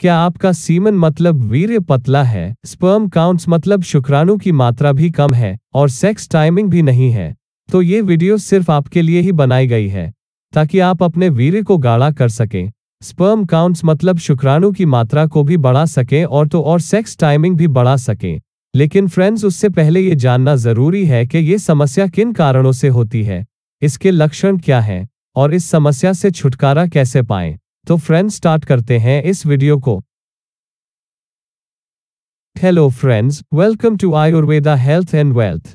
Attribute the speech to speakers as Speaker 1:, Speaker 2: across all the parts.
Speaker 1: क्या आपका सीमन मतलब वीर्य पतला है स्पर्म काउंट्स मतलब शुक्राणु की मात्रा भी कम है और सेक्स टाइमिंग भी नहीं है तो ये वीडियो सिर्फ आपके लिए ही बनाई गई है ताकि आप अपने वीर्य को गाढ़ा कर सकें स्पर्म काउंट्स मतलब शुक्राणु की मात्रा को भी बढ़ा सकें और तो और सेक्स टाइमिंग भी बढ़ा सकें लेकिन फ्रेंड्स उससे पहले ये जानना जरूरी है कि ये समस्या किन कारणों से होती है इसके लक्षण क्या हैं और इस समस्या से छुटकारा कैसे पाएं तो फ्रेंड्स स्टार्ट करते हैं इस वीडियो को hello friends welcome to Ayurveda health and wealth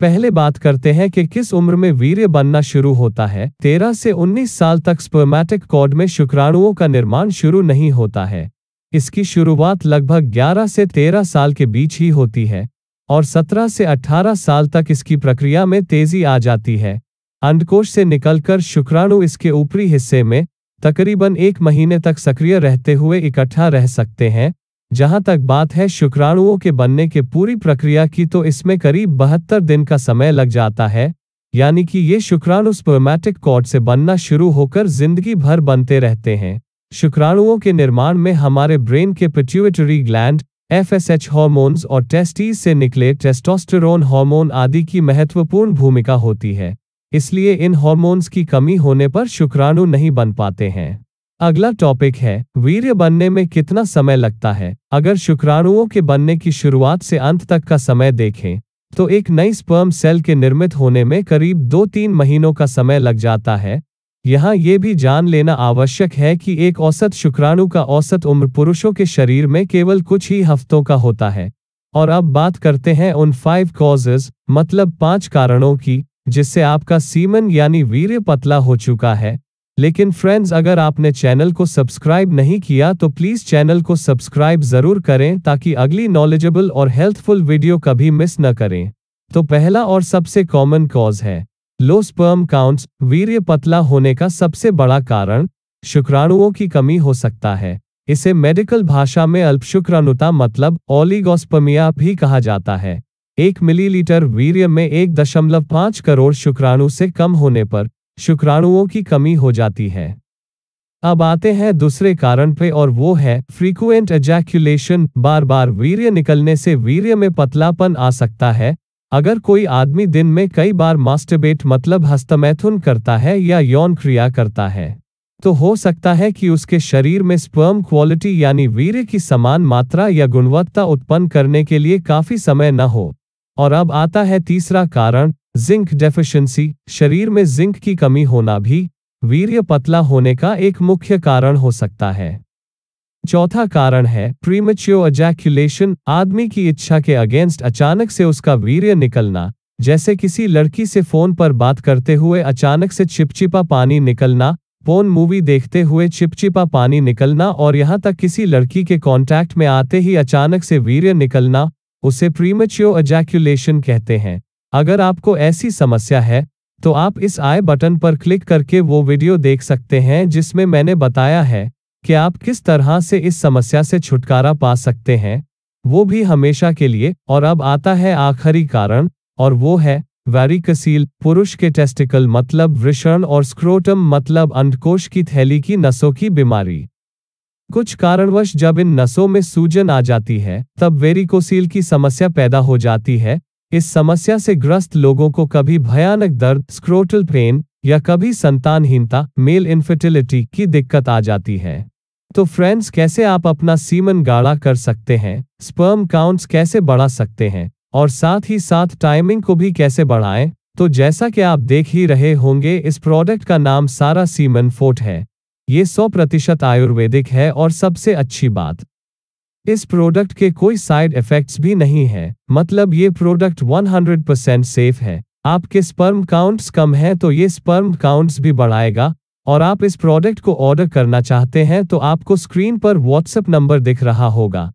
Speaker 1: पहले बात करते हैं कि किस उम्र में वीर्य बनना शुरू होता है तेरह से उन्नीस साल तक स्पर्मैटिक कॉर्ड में शुक्राणुओं का निर्माण शुरू नहीं होता है इसकी शुरुआत लगभग ग्यारह से तेरह साल के बीच ही होती है और सत्रह से अठारह साल तक इसकी प्रक्रिया में तेजी आ जाती है अंडकोश से निकलकर शुक्राणु इसके ऊपरी हिस्से में तकरीबन एक महीने तक सक्रिय रहते हुए इकट्ठा रह सकते हैं जहां तक बात है शुक्राणुओं के बनने के पूरी प्रक्रिया की तो इसमें करीब बहत्तर दिन का समय लग जाता है यानी कि ये शुक्राणु स्पोमैटिक कॉर्ड से बनना शुरू होकर जिंदगी भर बनते रहते हैं शुक्राणुओं के निर्माण में हमारे ब्रेन के पिट्यूटरी ग्लैंड एफएसएच हार्मोन्स और टेस्टीज से निकले टेस्टोस्टेरोन हार्मोन आदि की महत्वपूर्ण भूमिका होती है इसलिए इन हॉर्मोन्स की कमी होने पर शुक्राणु नहीं बन पाते हैं अगला टॉपिक है वीर्य बनने में कितना समय लगता है अगर शुक्राणुओं के बनने की शुरुआत से अंत तक का समय देखें तो एक नई स्पर्म सेल के निर्मित होने में करीब दो तीन महीनों का समय लग जाता है यहाँ ये भी जान लेना आवश्यक है कि एक औसत शुक्राणु का औसत उम्र पुरुषों के शरीर में केवल कुछ ही हफ्तों का होता है और अब बात करते हैं उन फाइव कॉजेज मतलब पांच कारणों की जिससे आपका सीमन यानी वीर्य पतला हो चुका है लेकिन फ्रेंड्स अगर आपने चैनल को सब्सक्राइब नहीं किया तो प्लीज़ चैनल को सब्सक्राइब ज़रूर करें ताकि अगली नॉलेजेबल और हेल्थफुल वीडियो कभी मिस न करें तो पहला और सबसे कॉमन कॉज है लो स्पर्म काउंट्स वीर्य पतला होने का सबसे बड़ा कारण शुक्राणुओं की कमी हो सकता है इसे मेडिकल भाषा में अल्पशुक्राणुता मतलब ओलिगोस्पमिया भी कहा जाता है एक मिलीलीटर वीर्य में एक दशमलव पांच करोड़ शुक्राणु से कम होने पर शुक्राणुओं की कमी हो जाती है अब आते हैं दूसरे कारण पे और वो है फ्रीक्वेंट एजैक्यूलेशन बार बार वीर्य निकलने से वीर्य में पतलापन आ सकता है अगर कोई आदमी दिन में कई बार मास्टरबेट मतलब हस्तमैथुन करता है या यौन क्रिया करता है तो हो सकता है कि उसके शरीर में स्पर्म क्वालिटी यानी वीर्य की समान मात्रा या गुणवत्ता उत्पन्न करने के लिए काफी समय न हो और अब आता है तीसरा कारण जिंक डेफिशिएंसी शरीर में जिंक की कमी होना भी वीर्य पतला होने का एक मुख्य कारण हो सकता है चौथा कारण है प्रीमेच्योर एजैक्यूलेशन आदमी की इच्छा के अगेंस्ट अचानक से उसका वीर्य निकलना जैसे किसी लड़की से फोन पर बात करते हुए अचानक से चिपचिपा पानी निकलना पोन मूवी देखते हुए चिपचिपा पानी निकलना और यहाँ तक किसी लड़की के कांटेक्ट में आते ही अचानक से वीर्य निकलना उसे प्रीमेच्योर एजैक्यूलेशन कहते हैं अगर आपको ऐसी समस्या है तो आप इस आई बटन पर क्लिक करके वो वीडियो देख सकते हैं जिसमें मैंने बताया है कि आप किस तरह से इस समस्या से छुटकारा पा सकते हैं वो भी हमेशा के लिए और अब आता है आखिरी कारण और वो है वैरिकसील पुरुष के टेस्टिकल मतलब वृषण और स्क्रोटम मतलब अंडकोश की थैली की नसों की बीमारी कुछ कारणवश जब इन नसों में सूजन आ जाती है तब वेरिकोसील की समस्या पैदा हो जाती है इस समस्या से ग्रस्त लोगों को कभी भयानक दर्द स्क्रोटल पेन या कभी संतानहीनता मेल इन्फर्टिलिटी की दिक्कत आ जाती है तो फ्रेंड्स कैसे आप अपना सीमन गाढ़ा कर सकते हैं स्पर्म काउंट्स कैसे बढ़ा सकते हैं और साथ ही साथ टाइमिंग को भी कैसे बढ़ाएं तो जैसा कि आप देख ही रहे होंगे इस प्रोडक्ट का नाम सारा सीमन फोर्ट है ये 100 प्रतिशत आयुर्वेदिक है और सबसे अच्छी बात इस प्रोडक्ट के कोई साइड इफेक्ट्स भी नहीं है मतलब ये प्रोडक्ट 100 परसेंट सेफ है आपके स्पर्म काउंट्स कम हैं तो ये स्पर्म काउंट्स भी बढ़ाएगा और आप इस प्रोडक्ट को ऑर्डर करना चाहते हैं तो आपको स्क्रीन पर व्हाट्सएप नंबर दिख रहा होगा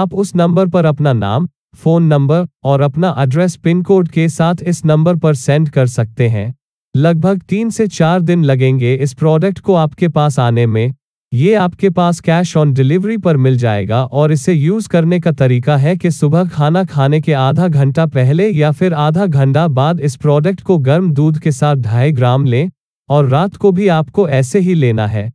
Speaker 1: आप उस नंबर पर अपना नाम फ़ोन नंबर और अपना एड्रेस पिन कोड के साथ इस नंबर पर सेंड कर सकते हैं लगभग तीन से चार दिन लगेंगे इस प्रोडक्ट को आपके पास आने में ये आपके पास कैश ऑन डिलीवरी पर मिल जाएगा और इसे यूज करने का तरीका है कि सुबह खाना खाने के आधा घंटा पहले या फिर आधा घंटा बाद इस प्रोडक्ट को गर्म दूध के साथ ढाई ग्राम लें और रात को भी आपको ऐसे ही लेना है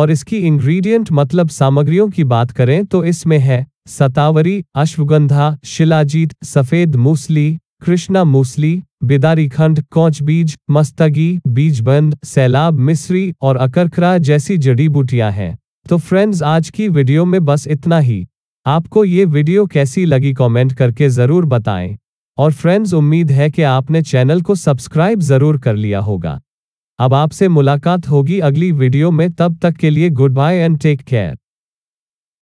Speaker 1: और इसकी इंग्रेडिएंट मतलब सामग्रियों की बात करें तो इसमें है सतावरी अश्वगंधा शिलाजीत सफेद मूसली कृष्णा मूसली बेदारीखंड कौच बीज मस्तगी बीजबंद सैलाब मिश्री और अकरखरा जैसी जड़ी बूटियां हैं तो फ्रेंड्स आज की वीडियो में बस इतना ही आपको ये वीडियो कैसी लगी कमेंट करके ज़रूर बताएं और फ्रेंड्स उम्मीद है कि आपने चैनल को सब्सक्राइब ज़रूर कर लिया होगा अब आपसे मुलाकात होगी अगली वीडियो में तब तक के लिए goodbye and take care